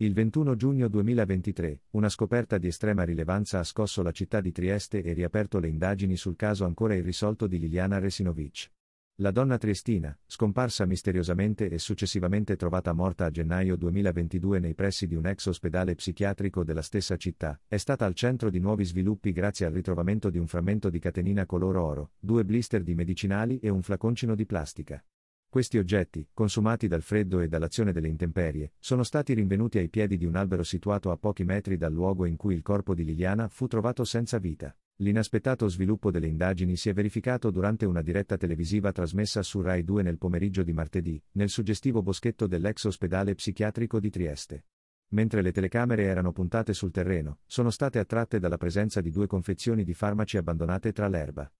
Il 21 giugno 2023, una scoperta di estrema rilevanza ha scosso la città di Trieste e riaperto le indagini sul caso ancora irrisolto di Liliana Resinovic. La donna triestina, scomparsa misteriosamente e successivamente trovata morta a gennaio 2022 nei pressi di un ex ospedale psichiatrico della stessa città, è stata al centro di nuovi sviluppi grazie al ritrovamento di un frammento di catenina color oro, due blister di medicinali e un flaconcino di plastica. Questi oggetti, consumati dal freddo e dall'azione delle intemperie, sono stati rinvenuti ai piedi di un albero situato a pochi metri dal luogo in cui il corpo di Liliana fu trovato senza vita. L'inaspettato sviluppo delle indagini si è verificato durante una diretta televisiva trasmessa su Rai 2 nel pomeriggio di martedì, nel suggestivo boschetto dell'ex ospedale psichiatrico di Trieste. Mentre le telecamere erano puntate sul terreno, sono state attratte dalla presenza di due confezioni di farmaci abbandonate tra l'erba.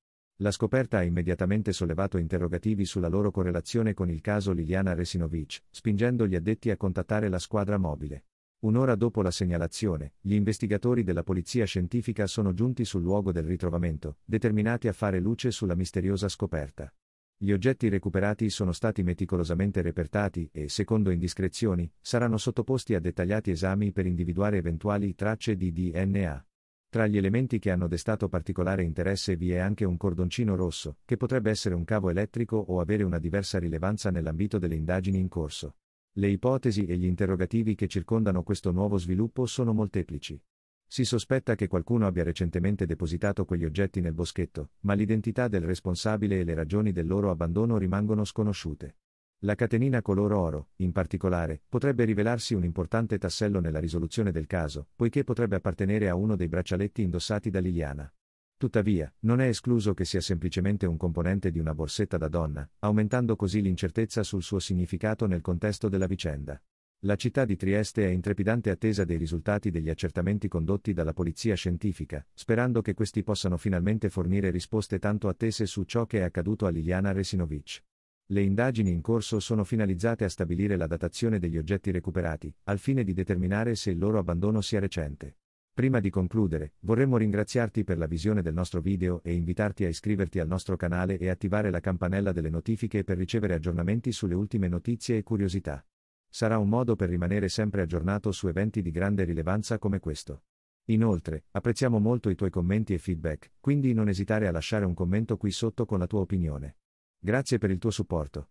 La scoperta ha immediatamente sollevato interrogativi sulla loro correlazione con il caso Liliana Resinovic, spingendo gli addetti a contattare la squadra mobile. Un'ora dopo la segnalazione, gli investigatori della polizia scientifica sono giunti sul luogo del ritrovamento, determinati a fare luce sulla misteriosa scoperta. Gli oggetti recuperati sono stati meticolosamente repertati e, secondo indiscrezioni, saranno sottoposti a dettagliati esami per individuare eventuali tracce di DNA. Tra gli elementi che hanno destato particolare interesse vi è anche un cordoncino rosso, che potrebbe essere un cavo elettrico o avere una diversa rilevanza nell'ambito delle indagini in corso. Le ipotesi e gli interrogativi che circondano questo nuovo sviluppo sono molteplici. Si sospetta che qualcuno abbia recentemente depositato quegli oggetti nel boschetto, ma l'identità del responsabile e le ragioni del loro abbandono rimangono sconosciute. La catenina color oro, in particolare, potrebbe rivelarsi un importante tassello nella risoluzione del caso, poiché potrebbe appartenere a uno dei braccialetti indossati da Liliana. Tuttavia, non è escluso che sia semplicemente un componente di una borsetta da donna, aumentando così l'incertezza sul suo significato nel contesto della vicenda. La città di Trieste è in trepidante attesa dei risultati degli accertamenti condotti dalla polizia scientifica, sperando che questi possano finalmente fornire risposte tanto attese su ciò che è accaduto a Liliana Resinovic. Le indagini in corso sono finalizzate a stabilire la datazione degli oggetti recuperati, al fine di determinare se il loro abbandono sia recente. Prima di concludere, vorremmo ringraziarti per la visione del nostro video e invitarti a iscriverti al nostro canale e attivare la campanella delle notifiche per ricevere aggiornamenti sulle ultime notizie e curiosità. Sarà un modo per rimanere sempre aggiornato su eventi di grande rilevanza come questo. Inoltre, apprezziamo molto i tuoi commenti e feedback, quindi non esitare a lasciare un commento qui sotto con la tua opinione. Grazie per il tuo supporto.